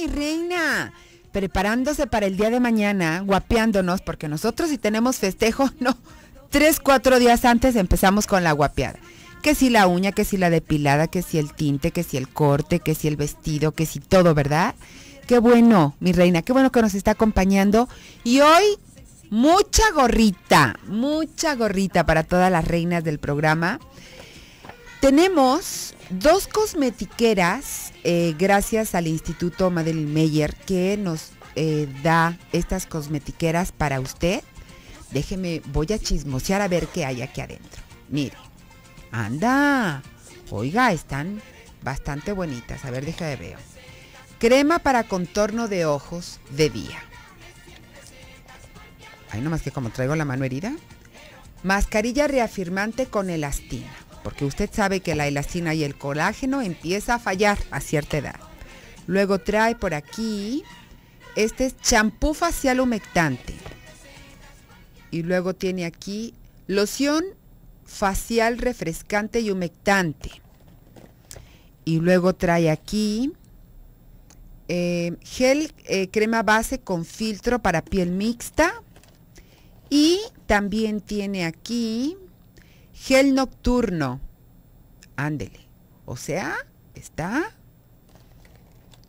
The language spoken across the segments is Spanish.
mi reina preparándose para el día de mañana, guapeándonos, porque nosotros si tenemos festejo, no, tres, cuatro días antes empezamos con la guapeada. Que si la uña, que si la depilada, que si el tinte, que si el corte, que si el vestido, que si todo, ¿verdad? Qué bueno, mi reina, qué bueno que nos está acompañando. Y hoy, mucha gorrita, mucha gorrita para todas las reinas del programa. Tenemos dos cosmetiqueras, eh, gracias al Instituto Madeline Meyer, que nos eh, da estas cosmetiqueras para usted. Déjeme, voy a chismosear a ver qué hay aquí adentro. Mire, anda. Oiga, están bastante bonitas. A ver, déjame ver. Crema para contorno de ojos de día. Ay, nomás que como traigo la mano herida. Mascarilla reafirmante con elastina porque usted sabe que la elastina y el colágeno empieza a fallar a cierta edad. Luego trae por aquí, este es champú facial humectante. Y luego tiene aquí loción facial refrescante y humectante. Y luego trae aquí eh, gel eh, crema base con filtro para piel mixta. Y también tiene aquí Gel nocturno. Ándele. O sea, está.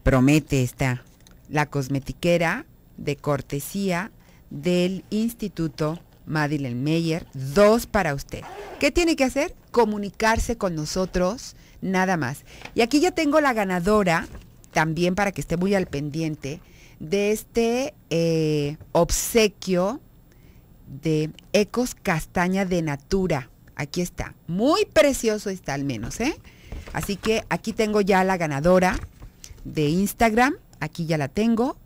Promete está. La cosmetiquera de cortesía del Instituto Madeleine Meyer. Dos para usted. ¿Qué tiene que hacer? Comunicarse con nosotros, nada más. Y aquí ya tengo la ganadora, también para que esté muy al pendiente, de este eh, obsequio de Ecos Castaña de Natura. Aquí está. Muy precioso está al menos, ¿eh? Así que aquí tengo ya la ganadora de Instagram. Aquí ya la tengo.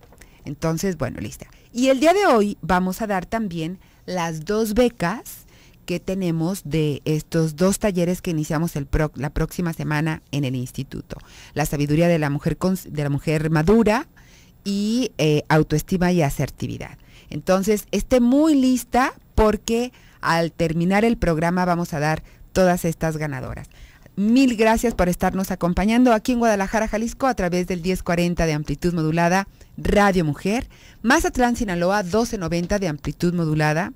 Entonces, bueno, lista. Y el día de hoy vamos a dar también las dos becas que tenemos de estos dos talleres que iniciamos la próxima semana en el instituto. La sabiduría de la mujer, de la mujer madura y eh, autoestima y asertividad. Entonces, esté muy lista porque al terminar el programa vamos a dar todas estas ganadoras. Mil gracias por estarnos acompañando aquí en Guadalajara, Jalisco, a través del 1040 de amplitud modulada Radio Mujer, Mazatlán, Sinaloa, 1290 de amplitud modulada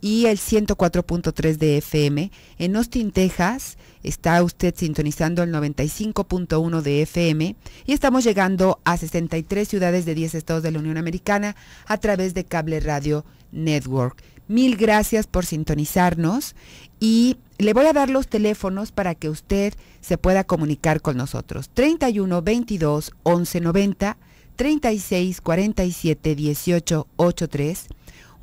y el 104.3 de FM, en Austin, Texas, Está usted sintonizando el 95.1 de FM y estamos llegando a 63 ciudades de 10 estados de la Unión Americana a través de Cable Radio Network. Mil gracias por sintonizarnos y le voy a dar los teléfonos para que usted se pueda comunicar con nosotros. 31 22 11 90 36 47 18 83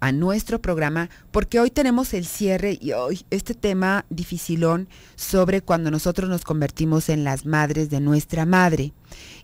a nuestro programa porque hoy tenemos el cierre y hoy este tema dificilón sobre cuando nosotros nos convertimos en las madres de nuestra madre.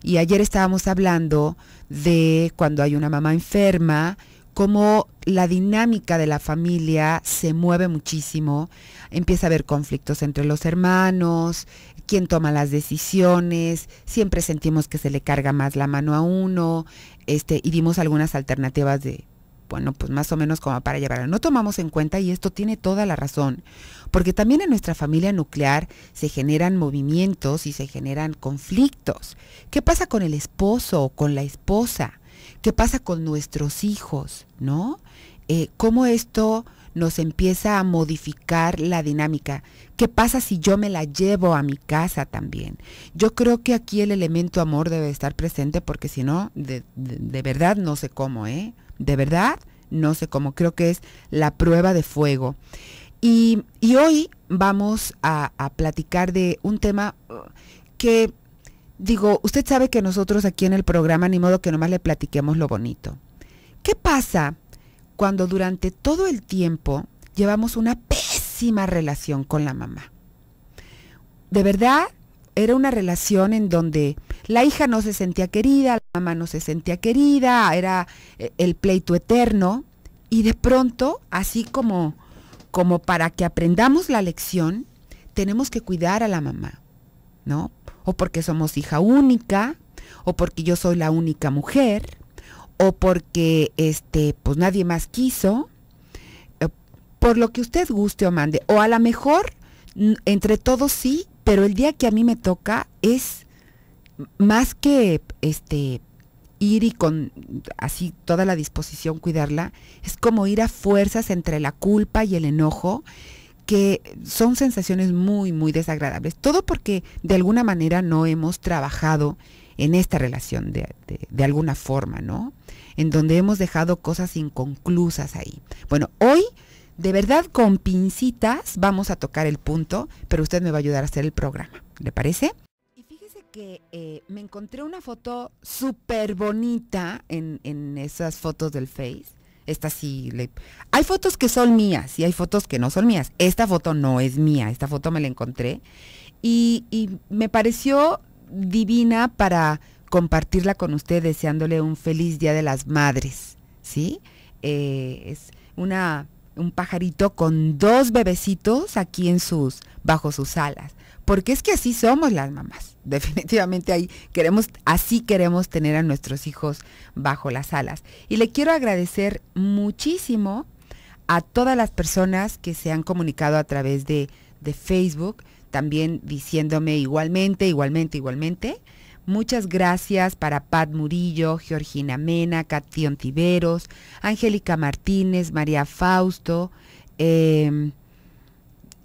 Y ayer estábamos hablando de cuando hay una mamá enferma, cómo la dinámica de la familia se mueve muchísimo, empieza a haber conflictos entre los hermanos, quién toma las decisiones, siempre sentimos que se le carga más la mano a uno, este, y dimos algunas alternativas de bueno, pues más o menos como para llevarla. No tomamos en cuenta, y esto tiene toda la razón, porque también en nuestra familia nuclear se generan movimientos y se generan conflictos. ¿Qué pasa con el esposo o con la esposa? ¿Qué pasa con nuestros hijos? ¿No? Eh, ¿Cómo esto nos empieza a modificar la dinámica. ¿Qué pasa si yo me la llevo a mi casa también? Yo creo que aquí el elemento amor debe estar presente porque si no, de verdad no sé cómo, ¿eh? de verdad, no sé cómo, creo que es la prueba de fuego. Y, hoy vamos a, a platicar de un tema uh, que, digo, usted sabe que nosotros aquí en el programa, ni modo que nomás le platiquemos lo bonito. ¿Qué pasa cuando durante todo el tiempo llevamos una pésima relación con la mamá? De verdad, era una relación en donde la hija no se sentía querida, la mamá no se sentía querida, era eh, el pleito eterno. Y de pronto, así como, como para que aprendamos la lección, tenemos que cuidar a la mamá, ¿no? O porque somos hija única, o porque yo soy la única mujer, o porque este, pues nadie más quiso, eh, por lo que usted guste o mande. O a lo mejor, entre todos sí, pero el día que a mí me toca es más que este ir y con así toda la disposición cuidarla, es como ir a fuerzas entre la culpa y el enojo, que son sensaciones muy, muy desagradables. Todo porque de alguna manera no hemos trabajado en esta relación de, de alguna forma, ¿no? En donde hemos dejado cosas inconclusas ahí. Bueno, hoy de verdad con pincitas vamos a tocar el punto, pero usted me va a ayudar a hacer el programa. ¿Le parece? que eh, me encontré una foto súper bonita en, esas fotos del Face. Esta sí, le... hay fotos que son mías y hay fotos que no son mías. Esta foto no es mía, esta foto me la encontré y, me pareció divina para compartirla con usted deseándole un feliz Día de las Madres, ¿sí? Eh, es una, un pajarito con dos bebecitos aquí en sus, bajo sus alas porque es que así somos las mamás. Definitivamente ahí queremos, así queremos tener a nuestros hijos bajo las alas. Y le quiero agradecer muchísimo a todas las personas que se han comunicado a través de, Facebook, también diciéndome igualmente, igualmente, igualmente. Muchas gracias para Pat Murillo, Georgina Mena, Catión Tiberos, Angélica Martínez, María Fausto, em,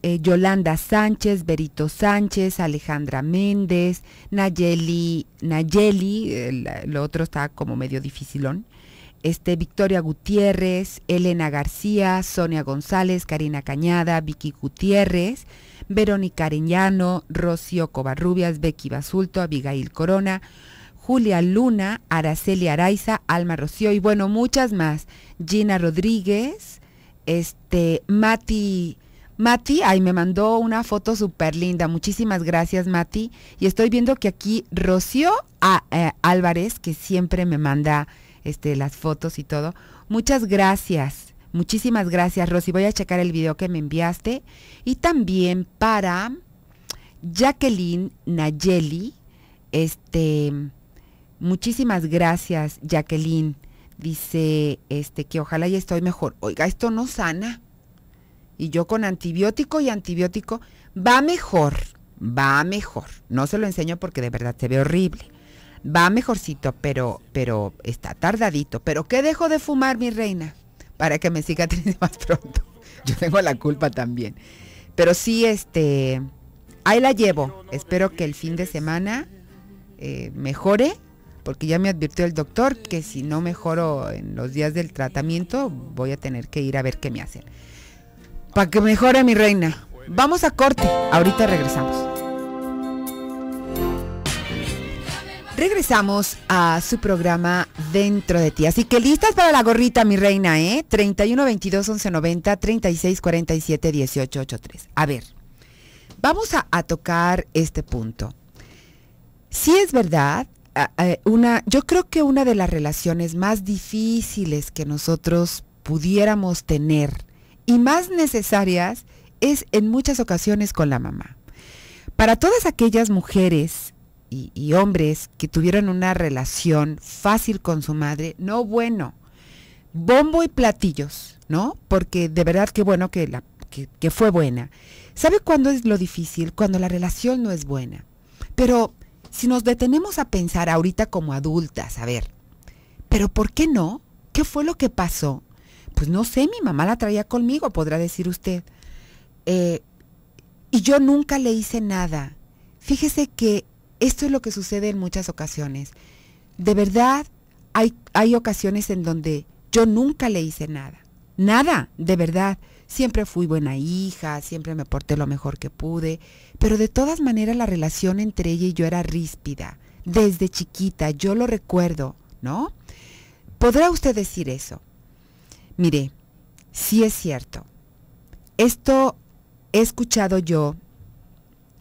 eh, Yolanda Sánchez, Berito Sánchez, Alejandra Méndez, Nayeli, Nayeli, lo otro está como medio dificilón, este, Victoria Gutiérrez, Elena García, Sonia González, Karina Cañada, Vicky Gutiérrez, Verónica Areñano, Rocío Covarrubias, Becky Basulto, Abigail Corona, Julia Luna, Araceli Araiza, Alma Rocío y bueno, muchas más. Gina Rodríguez, este, Mati Mati, ay, me mandó una foto súper linda. Muchísimas gracias, Mati. Y estoy viendo que aquí Rocío a, ah, eh, Álvarez, que siempre me manda este, las fotos y todo. Muchas gracias. Muchísimas gracias, Rosy. Voy a checar el video que me enviaste. Y también para Jacqueline Nayeli. Este, muchísimas gracias, Jacqueline. Dice, este, que ojalá ya estoy mejor. Oiga, esto no sana y yo con antibiótico y antibiótico, va mejor, va mejor. No se lo enseño porque de verdad se ve horrible. Va mejorcito, pero, pero está tardadito. ¿Pero qué dejo de fumar, mi reina? Para que me siga teniendo más pronto. Yo tengo la culpa también. Pero sí, este, ahí la llevo. Espero que el fin de semana eh, mejore, porque ya me advirtió el doctor que si no mejoro en los días del tratamiento, voy a tener que ir a ver qué me hacen. Para que mejore mi reina. Vamos a corte. Ahorita regresamos. Regresamos a su programa Dentro de ti. Así que listas para la gorrita, mi reina, ¿eh? 31 22 11 90 36 47 18 83. A ver, vamos a, tocar este punto. Si es verdad, una, yo creo que una de las relaciones más difíciles que nosotros pudiéramos tener y más necesarias es en muchas ocasiones con la mamá. Para todas aquellas mujeres y, hombres que tuvieron una relación fácil con su madre, no bueno, bombo y platillos, ¿no? Porque de verdad que bueno que, la, que, que fue buena. ¿Sabe cuándo es lo difícil? Cuando la relación no es buena. Pero si nos detenemos a pensar ahorita como adultas, a ver, ¿pero por qué no? ¿Qué fue lo que pasó pues no sé, mi mamá la traía conmigo, podrá decir usted. Eh, y yo nunca le hice nada. Fíjese que esto es lo que sucede en muchas ocasiones. De verdad, hay, hay ocasiones en donde yo nunca le hice nada. Nada, de verdad. Siempre fui buena hija, siempre me porté lo mejor que pude, pero de todas maneras la relación entre ella y yo era ríspida. Desde chiquita, yo lo recuerdo, ¿no? Podrá usted decir eso, Mire, sí es cierto. Esto he escuchado yo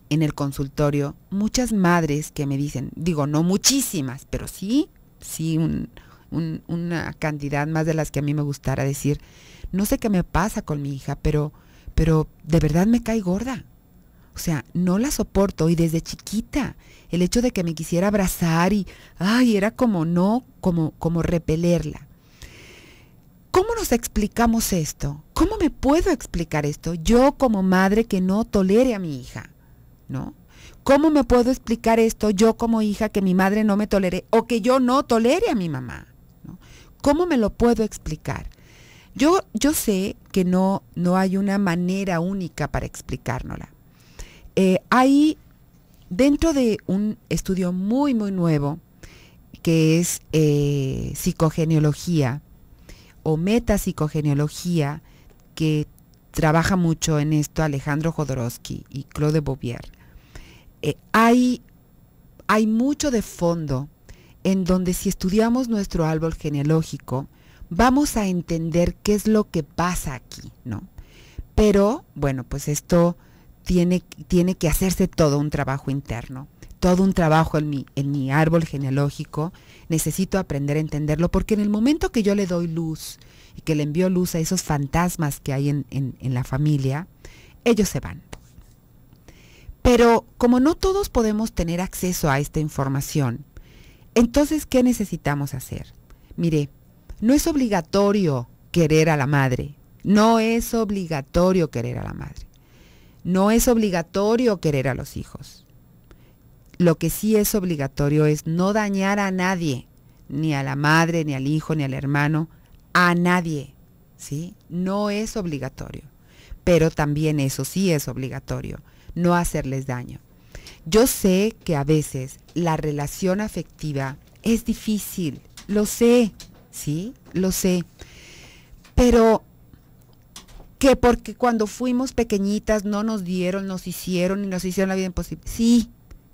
en el consultorio muchas madres que me dicen, digo, no muchísimas, pero sí, sí, una cantidad más de las que a mí me gustara decir, no sé qué me pasa con mi hija, pero, pero de verdad me cae gorda. O sea, no la soporto y desde chiquita el hecho de que me quisiera abrazar y, ay, era como no, como, como repelerla. ¿Cómo nos explicamos esto? ¿Cómo me puedo explicar esto? Yo como madre que no tolere a mi hija, ¿no? ¿Cómo me puedo explicar esto yo como hija que mi madre no me tolere o que yo no tolere a mi mamá? ¿Cómo me lo puedo explicar? Yo, yo sé que no, no hay una manera única para explicárnosla. Eh, hay dentro de un estudio muy, muy nuevo, que es eh, psicogeneología, o metapsicogeneología que trabaja mucho en esto Alejandro Jodorowsky y Claude Bouvier. Eh, hay, hay mucho de fondo en donde si estudiamos nuestro árbol genealógico, vamos a entender qué es lo que pasa aquí, ¿no? Pero, bueno, pues esto tiene, tiene que hacerse todo un trabajo interno todo un trabajo en mi, en mi árbol genealógico, necesito aprender a entenderlo, porque en el momento que yo le doy luz y que le envío luz a esos fantasmas que hay en, en la familia, ellos se van. Pero como no todos podemos tener acceso a esta información, entonces, ¿qué necesitamos hacer? Mire, no es obligatorio querer a la madre, no es obligatorio querer a la madre, no es obligatorio querer a los hijos. Lo que sí es obligatorio es no dañar a nadie, ni a la madre, ni al hijo, ni al hermano, a nadie, ¿sí? No es obligatorio, pero también eso sí es obligatorio, no hacerles daño. Yo sé que a veces la relación afectiva es difícil, lo sé, ¿sí? Lo sé. Pero que porque cuando fuimos pequeñitas no nos dieron, nos hicieron y nos hicieron la vida imposible. Sí,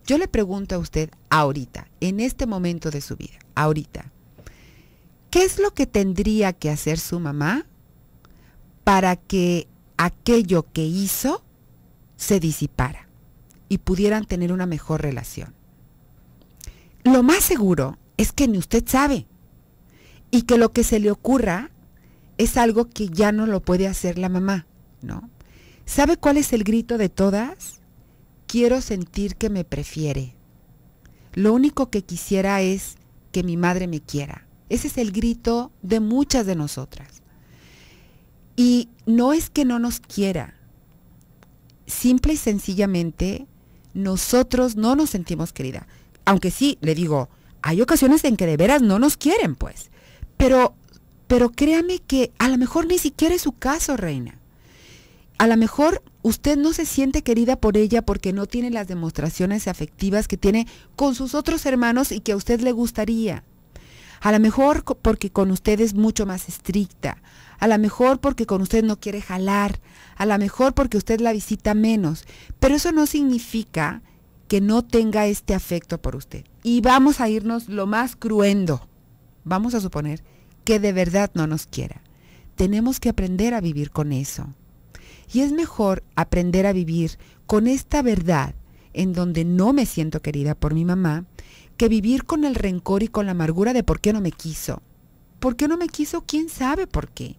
yo le pregunto a usted ahorita, en este momento de su vida, ahorita, ¿qué es lo que tendría que hacer su mamá para que aquello que hizo se disipara y pudieran tener una mejor relación? Lo más seguro es que ni usted sabe y que lo que se le ocurra es algo que ya no lo puede hacer la mamá, ¿no? ¿Sabe cuál es el grito de todas? quiero sentir que me prefiere. Lo único que quisiera es que mi madre me quiera. Ese es el grito de muchas de nosotras. Y no es que no nos quiera. Simple y sencillamente, nosotros no nos sentimos querida. Aunque sí, le digo, hay ocasiones en que de veras no nos quieren, pues. Pero, pero créame que a lo mejor ni siquiera es su caso, reina a lo mejor usted no se siente querida por ella porque no tiene las demostraciones afectivas que tiene con sus otros hermanos y que a usted le gustaría. A lo mejor porque con usted es mucho más estricta. A lo mejor porque con usted no quiere jalar. A lo mejor porque usted la visita menos. Pero eso no significa que no tenga este afecto por usted. Y vamos a irnos lo más cruendo. Vamos a suponer que de verdad no nos quiera. Tenemos que aprender a vivir con eso. Y es mejor aprender a vivir con esta verdad en donde no me siento querida por mi mamá, que vivir con el rencor y con la amargura de por qué no me quiso. ¿Por qué no me quiso? ¿Quién sabe por qué?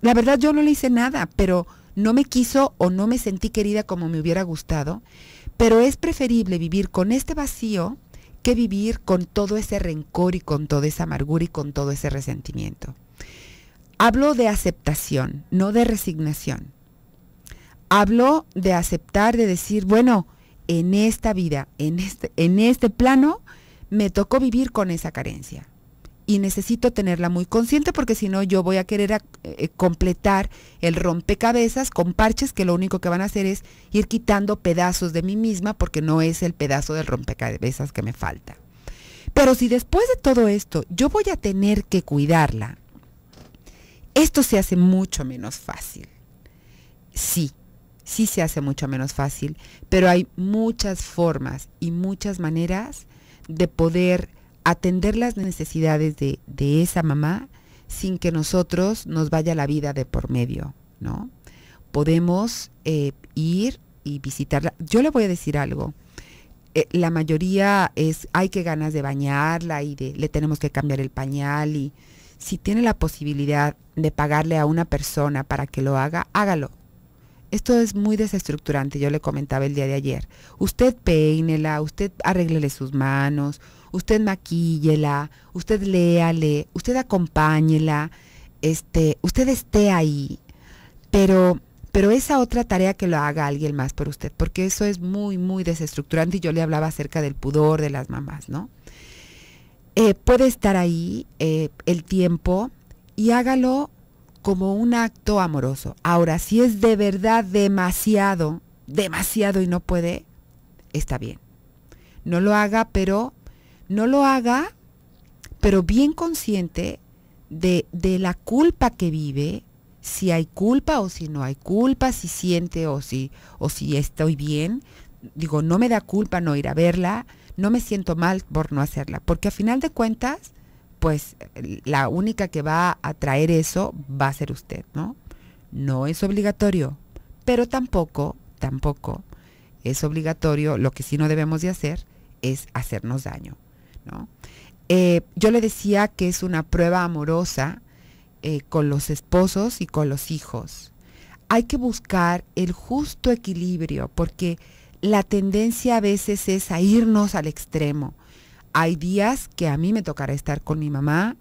La verdad yo no le hice nada, pero no me quiso o no me sentí querida como me hubiera gustado. Pero es preferible vivir con este vacío que vivir con todo ese rencor y con toda esa amargura y con todo ese resentimiento. Hablo de aceptación, no de resignación. Hablo de aceptar, de decir, bueno, en esta vida, en este, en este plano, me tocó vivir con esa carencia. Y necesito tenerla muy consciente porque si no yo voy a querer eh, completar el rompecabezas con parches que lo único que van a hacer es ir quitando pedazos de mí misma porque no es el pedazo del rompecabezas que me falta. Pero si después de todo esto yo voy a tener que cuidarla, esto se hace mucho menos fácil. Sí, sí se hace mucho menos fácil, pero hay muchas formas y muchas maneras de poder atender las necesidades de, de esa mamá sin que nosotros nos vaya la vida de por medio, ¿no? Podemos eh, ir y visitarla. Yo le voy a decir algo. Eh, la mayoría es, hay que ganas de bañarla y de, le tenemos que cambiar el pañal y si tiene la posibilidad de pagarle a una persona para que lo haga, hágalo esto es muy desestructurante, yo le comentaba el día de ayer. Usted peínela, usted arréglele sus manos, usted maquíllela, usted léale, usted acompáñela, este, usted esté ahí. Pero pero esa otra tarea que lo haga alguien más por usted, porque eso es muy, muy desestructurante y yo le hablaba acerca del pudor de las mamás, ¿no? Eh, puede estar ahí eh, el tiempo y hágalo como un acto amoroso. Ahora, si es de verdad demasiado, demasiado y no puede, está bien. No lo haga, pero no lo haga, pero bien consciente de, de la culpa que vive, si hay culpa o si no hay culpa, si siente o si, o si estoy bien. Digo, no me da culpa no ir a verla, no me siento mal por no hacerla, porque a final de cuentas, pues la única que va a traer eso va a ser usted, ¿no? No es obligatorio, pero tampoco, tampoco es obligatorio, lo que sí no debemos de hacer es hacernos daño, ¿no? Eh, yo le decía que es una prueba amorosa eh, con los esposos y con los hijos. Hay que buscar el justo equilibrio porque la tendencia a veces es a irnos al extremo hay días que a mí me tocará estar con mi mamá,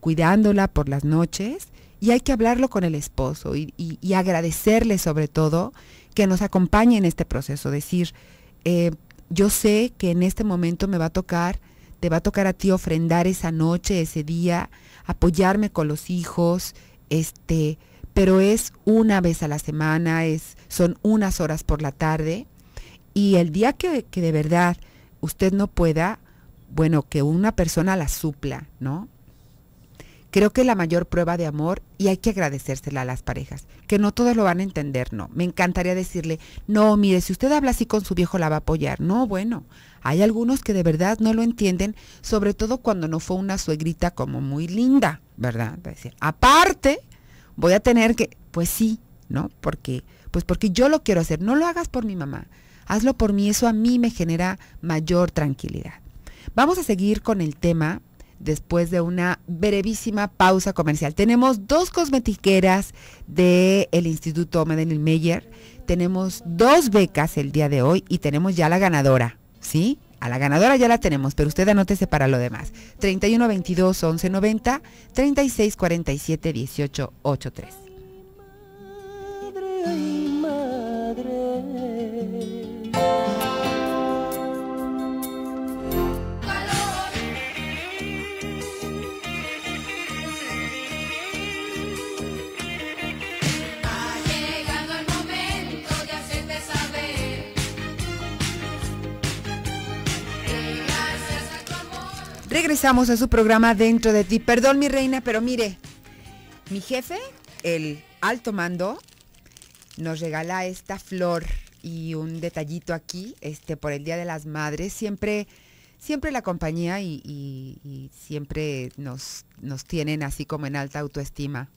cuidándola por las noches, y hay que hablarlo con el esposo y, agradecerle sobre todo que nos acompañe en este proceso. Decir, eh, yo sé que en este momento me va a tocar, te va a tocar a ti ofrendar esa noche, ese día, apoyarme con los hijos, este, pero es una vez a la semana, es, son unas horas por la tarde. Y el día que de verdad usted no pueda, bueno, que una persona la supla, ¿no? Creo que la mayor prueba de amor y hay que agradecérsela a las parejas, que no todos lo van a entender, no. Me encantaría decirle, no, mire, si usted habla así con su viejo la va a apoyar. No, bueno, hay algunos que de verdad no lo entienden, sobre todo cuando no fue una suegrita como muy linda, ¿verdad? decir, aparte, voy a tener que, pues sí, ¿no? Porque, pues porque yo lo quiero hacer, no lo hagas por mi mamá, hazlo por mí, eso a mí me genera mayor tranquilidad. Vamos a seguir con el tema después de una brevísima pausa comercial. Tenemos dos cosmetiqueras del el Instituto Medellín Meyer, tenemos dos becas el día de hoy y tenemos ya la ganadora, ¿sí? A la ganadora ya la tenemos, pero usted anótese para lo demás. 31 22 11 90 36 47 18 83. madre. Regresamos a su programa Dentro de ti. Perdón, mi reina, pero mire, mi jefe, el alto mando, nos regala esta flor y un detallito aquí, este, por el Día de las Madres. Siempre, siempre la compañía y, siempre nos, nos tienen así como en alta autoestima,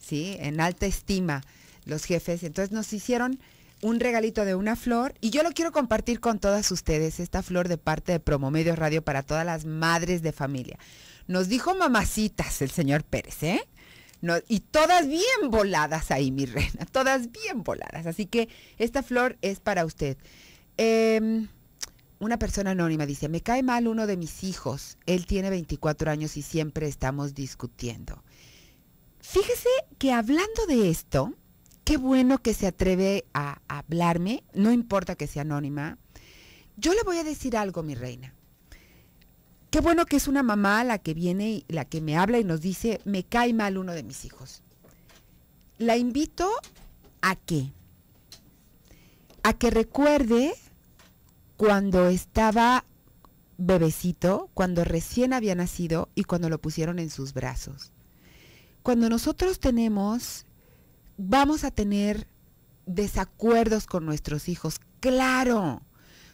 ¿sí? En alta estima los jefes. Entonces nos hicieron un regalito de una flor y yo lo quiero compartir con todas ustedes, esta flor de parte de Promomedio Radio para todas las madres de familia. Nos dijo mamacitas el señor Pérez, ¿eh? y todas bien voladas ahí, mi reina, todas bien voladas. Así que esta flor es para usted. Em, una persona anónima dice, me cae mal uno de mis hijos, él tiene 24 años y siempre estamos discutiendo. Fíjese que hablando de esto, qué bueno que se atreve a, hablarme, no importa que sea anónima. Yo le voy a decir algo, mi reina. Qué bueno que es una mamá la que viene, y la que me habla y nos dice, me cae mal uno de mis hijos. La invito a que, A que recuerde cuando estaba bebecito, cuando recién había nacido y cuando lo pusieron en sus brazos. Cuando nosotros tenemos vamos a tener desacuerdos con nuestros hijos, claro.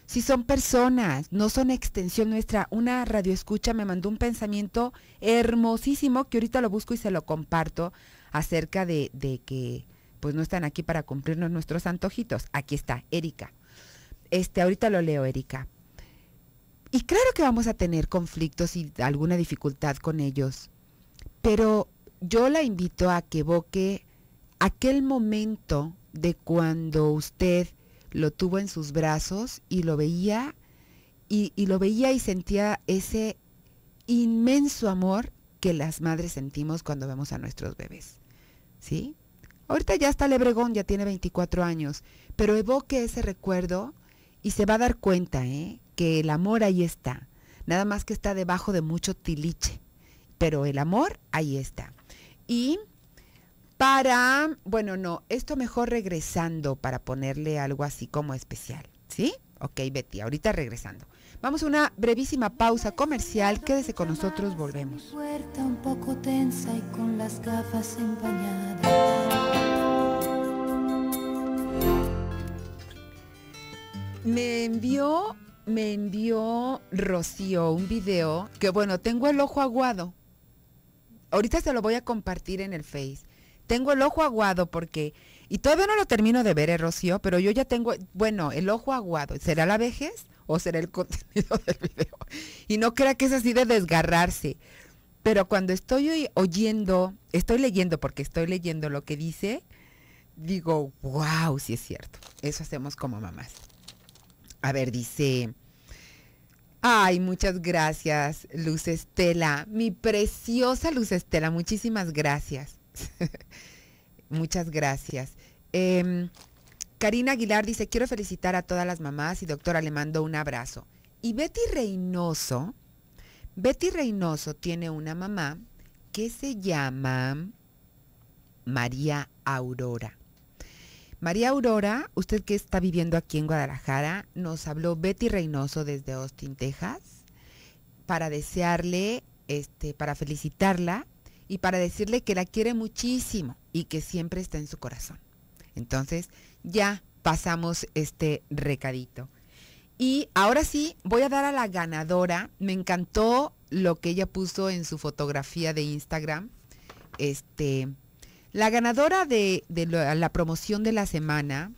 Si son personas, no son extensión nuestra. Una radio escucha me mandó un pensamiento hermosísimo que ahorita lo busco y se lo comparto acerca de, de que pues no están aquí para cumplirnos nuestros antojitos. Aquí está, Erika. Este, ahorita lo leo, Erika. Y claro que vamos a tener conflictos y alguna dificultad con ellos, pero yo la invito a que evoque aquel momento de cuando usted lo tuvo en sus brazos y lo veía y, lo veía y sentía ese inmenso amor que las madres sentimos cuando vemos a nuestros bebés. ¿Sí? Ahorita ya está Lebregón, ya tiene 24 años, pero evoque ese recuerdo y se va a dar cuenta ¿eh? que el amor ahí está, nada más que está debajo de mucho tiliche, pero el amor ahí está. Y para, bueno, no, esto mejor regresando para ponerle algo así como especial, ¿sí? Ok, Betty, ahorita regresando. Vamos a una brevísima pausa comercial, quédese con nosotros, volvemos. Me envió, me envió Rocío un video que bueno, tengo el ojo aguado. Ahorita se lo voy a compartir en el Face tengo el ojo aguado porque, y todavía no lo termino de ver, eh, Rocío, pero yo ya tengo, bueno, el ojo aguado. ¿Será la vejez o será el contenido del video? Y no crea que es así de desgarrarse. Pero cuando estoy oyendo, estoy leyendo porque estoy leyendo lo que dice, digo, wow, sí es cierto. Eso hacemos como mamás. A ver, dice, ay, muchas gracias, Luz Estela, mi preciosa Luz Estela, muchísimas gracias. Muchas gracias. Em, Karina Aguilar dice, quiero felicitar a todas las mamás y doctora, le mando un abrazo. Y Betty Reynoso, Betty Reynoso tiene una mamá que se llama María Aurora. María Aurora, usted que está viviendo aquí en Guadalajara, nos habló Betty Reynoso desde Austin, Texas, para desearle, este, para felicitarla y para decirle que la quiere muchísimo y que siempre está en su corazón. Entonces, ya pasamos este recadito. Y ahora sí, voy a dar a la ganadora. Me encantó lo que ella puso en su fotografía de Instagram. Este, la ganadora de, la, promoción de la semana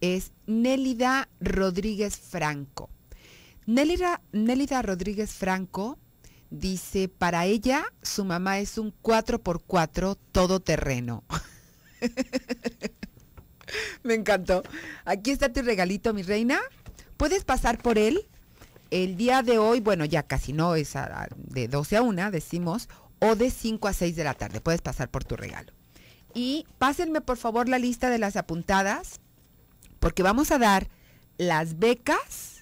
es Nélida Rodríguez Franco. Nélida, Nélida Rodríguez Franco Dice, para ella su mamá es un 4x4 todoterreno. Me encantó. Aquí está tu regalito, mi reina. ¿Puedes pasar por él? El día de hoy, bueno, ya casi no, es de 12 a 1, decimos, o de 5 a 6 de la tarde. Puedes pasar por tu regalo. Y pásenme, por favor, la lista de las apuntadas, porque vamos a dar las becas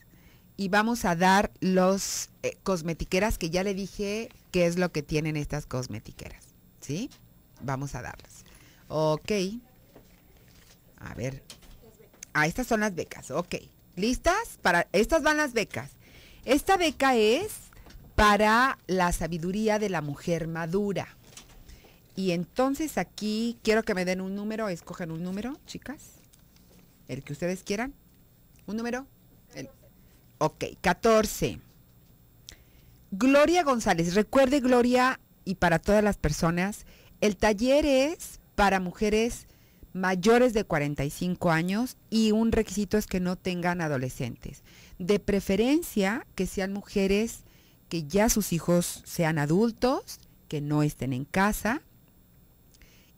y vamos a dar los eh, cosmetiqueras que ya le dije qué es lo que tienen estas cosmetiqueras. ¿Sí? Vamos a darlas. Ok. A ver. Ah, estas son las becas. Ok. ¿Listas? Para, estas van las becas. Esta beca es para la sabiduría de la mujer madura. Y entonces aquí quiero que me den un número, ¿Escojan un número, chicas. El que ustedes quieran. Un número. Ok, 14. Gloria González, recuerde Gloria y para todas las personas, el taller es para mujeres mayores de 45 años y un requisito es que no tengan adolescentes. De preferencia que sean mujeres que ya sus hijos sean adultos, que no estén en casa.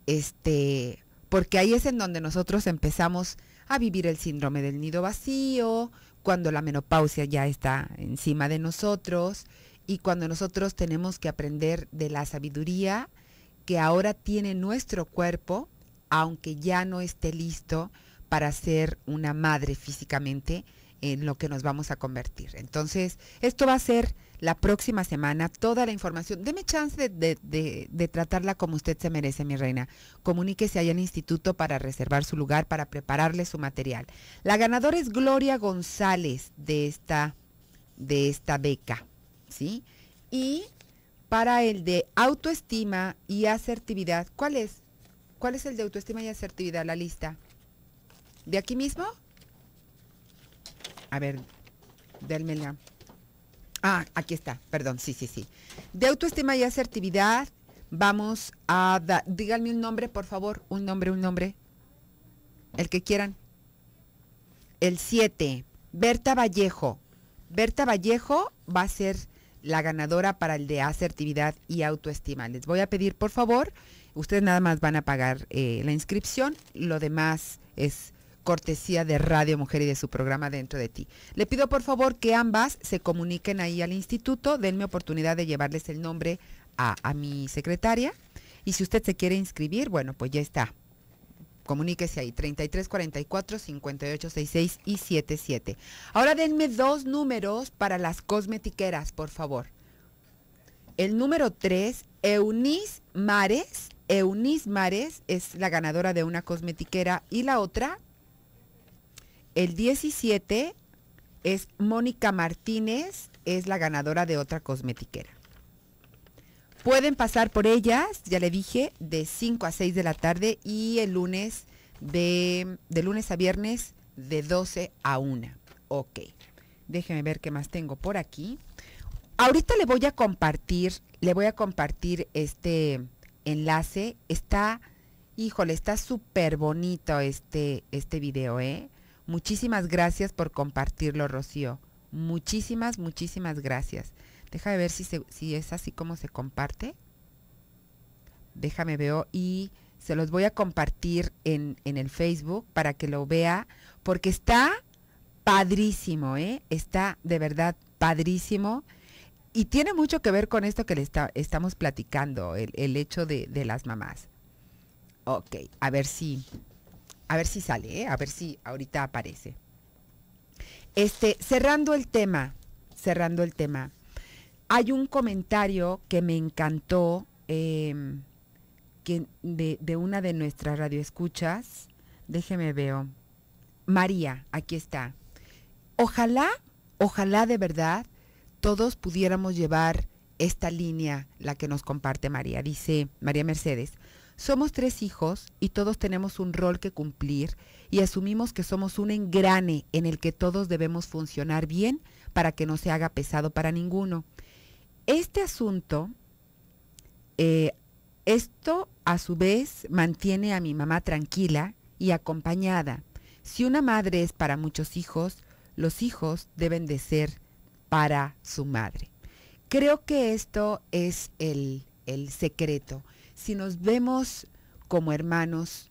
Este, porque ahí es en donde nosotros empezamos a vivir el síndrome del nido vacío, cuando la menopausia ya está encima de nosotros y cuando nosotros tenemos que aprender de la sabiduría que ahora tiene nuestro cuerpo, aunque ya no esté listo para ser una madre físicamente en lo que nos vamos a convertir. Entonces, esto va a ser la próxima semana toda la información. Deme chance de, tratarla como usted se merece, mi reina. Comuníquese allá al instituto para reservar su lugar, para prepararle su material. La ganadora es Gloria González de esta, beca, ¿sí? Y para el de autoestima y asertividad, ¿cuál es? ¿Cuál es el de autoestima y asertividad, la lista? ¿De aquí mismo? A ver, la... Ah, aquí está, perdón, sí, sí, sí. De autoestima y asertividad, vamos a... dar, díganme un nombre, por favor, un nombre, un nombre. El que quieran. El 7, Berta Vallejo. Berta Vallejo va a ser la ganadora para el de asertividad y autoestima. Les voy a pedir, por favor, ustedes nada más van a pagar eh, la inscripción, lo demás es cortesía de Radio Mujer y de su programa Dentro de ti. Le pido por favor que ambas se comuniquen ahí al instituto, denme oportunidad de llevarles el nombre a, mi secretaria y si usted se quiere inscribir, bueno, pues ya está. Comuníquese ahí, 3344-5866 y 77. Ahora denme dos números para las cosmetiqueras, por favor. El número 3, Eunice Mares. Eunice Mares es la ganadora de una cosmetiquera y la otra, el 17 es Mónica Martínez, es la ganadora de otra cosmetiquera. Pueden pasar por ellas, ya le dije, de 5 a 6 de la tarde y el lunes de, lunes a viernes de 12 a 1. Ok, déjenme ver qué más tengo por aquí. Ahorita le voy a compartir, le voy a compartir este enlace. Está, híjole, está súper bonito este, este video, ¿eh? Muchísimas gracias por compartirlo, Rocío. Muchísimas, muchísimas gracias. Deja de ver si, si es así como se comparte. Déjame veo y se los voy a compartir en, el Facebook para que lo vea, porque está padrísimo, ¿eh? Está de verdad padrísimo. Y tiene mucho que ver con esto que le estamos platicando, el, hecho de las mamás. Ok, a ver si, a ver si sale, ¿eh? a ver si ahorita aparece. Este, cerrando el tema, cerrando el tema, hay un comentario que me encantó em, que de, de, una de nuestras radioescuchas. Déjeme veo. María, aquí está. Ojalá, ojalá de verdad todos pudiéramos llevar esta línea, la que nos comparte María. Dice María Mercedes, somos tres hijos y todos tenemos un rol que cumplir y asumimos que somos un engrane en el que todos debemos funcionar bien para que no se haga pesado para ninguno. Este asunto, eh, esto a su vez mantiene a mi mamá tranquila y acompañada. Si una madre es para muchos hijos, los hijos deben de ser para su madre. Creo que esto es el, el secreto si nos vemos como hermanos,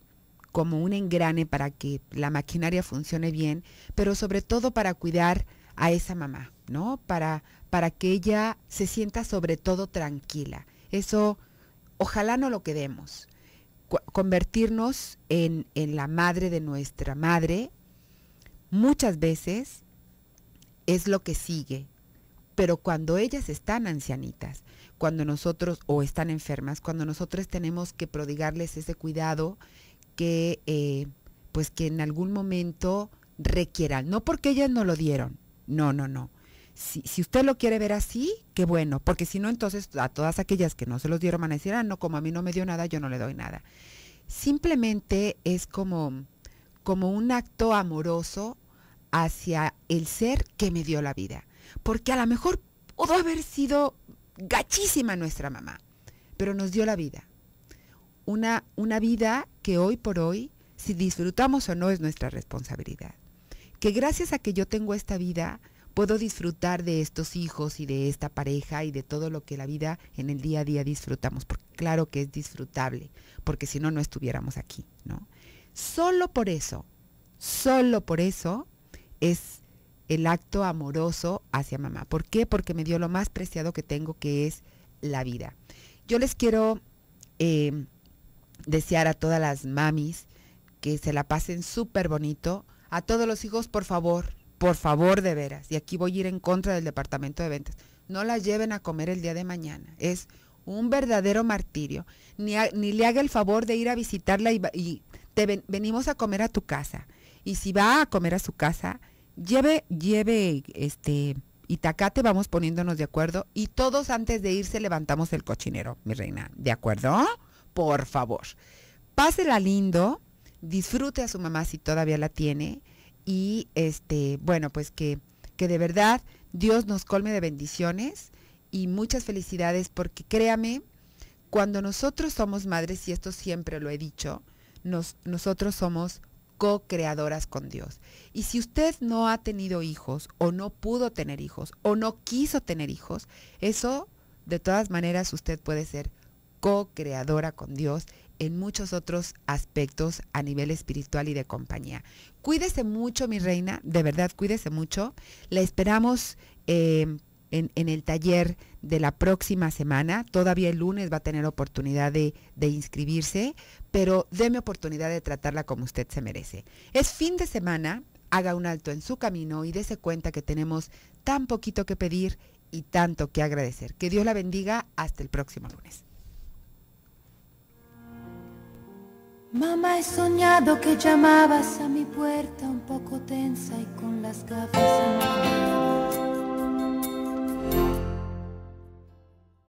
como un engrane para que la maquinaria funcione bien, pero sobre todo para cuidar a esa mamá, ¿no? Para, para que ella se sienta sobre todo tranquila. Eso ojalá no lo quedemos. convertirnos en, en la madre de nuestra madre muchas veces es lo que sigue pero cuando ellas están ancianitas, cuando nosotros o están enfermas, cuando nosotros tenemos que prodigarles ese cuidado que eh, pues que en algún momento requieran, no porque ellas no lo dieron, no, no, no. Si, usted lo quiere ver así, qué bueno, porque si no, entonces a todas aquellas que no se los dieron van a decir, ah, no, como a mí no me dio nada, yo no le doy nada. Simplemente es como, como un acto amoroso hacia el ser que me dio la vida porque a lo mejor pudo haber sido gachísima nuestra mamá, pero nos dio la vida. Una, vida que hoy por hoy, si disfrutamos o no, es nuestra responsabilidad. Que gracias a que yo tengo esta vida, puedo disfrutar de estos hijos y de esta pareja y de todo lo que la vida en el día a día disfrutamos, porque claro que es disfrutable, porque si no, no estuviéramos aquí, ¿no? Solo por eso, solo por eso es el acto amoroso hacia mamá. ¿Por qué? Porque me dio lo más preciado que tengo, que es la vida. Yo les quiero em, desear a todas las mamis que se la pasen súper bonito. A todos los hijos, por favor, por favor de veras. Y aquí voy a ir en contra del departamento de ventas. No la lleven a comer el día de mañana. Es un verdadero martirio. Ni, le haga el favor de ir a visitarla y, te venimos a comer a tu casa. Y si va a comer a su casa, lleve, lleve este Itacate, vamos poniéndonos de acuerdo y todos antes de irse levantamos el cochinero, mi reina, ¿de acuerdo? Por favor. Pásela lindo, disfrute a su mamá si todavía la tiene y este, bueno, pues que que de verdad Dios nos colme de bendiciones y muchas felicidades porque créame, cuando nosotros somos madres, y esto siempre lo he dicho, nos, nosotros somos co-creadoras con Dios. Y si usted no ha tenido hijos o no pudo tener hijos o no quiso tener hijos, eso de todas maneras usted puede ser co-creadora con Dios en muchos otros aspectos a nivel espiritual y de compañía. Cuídese mucho, mi reina, de verdad, cuídese mucho. La esperamos eh, en, el taller de la próxima semana. Todavía el lunes va a tener oportunidad de, inscribirse, pero deme oportunidad de tratarla como usted se merece. Es fin de semana, haga un alto en su camino y dése cuenta que tenemos tan poquito que pedir y tanto que agradecer. Que Dios la bendiga. Hasta el próximo lunes. Mamá, he soñado que llamabas a mi puerta un poco tensa y con las gafas en la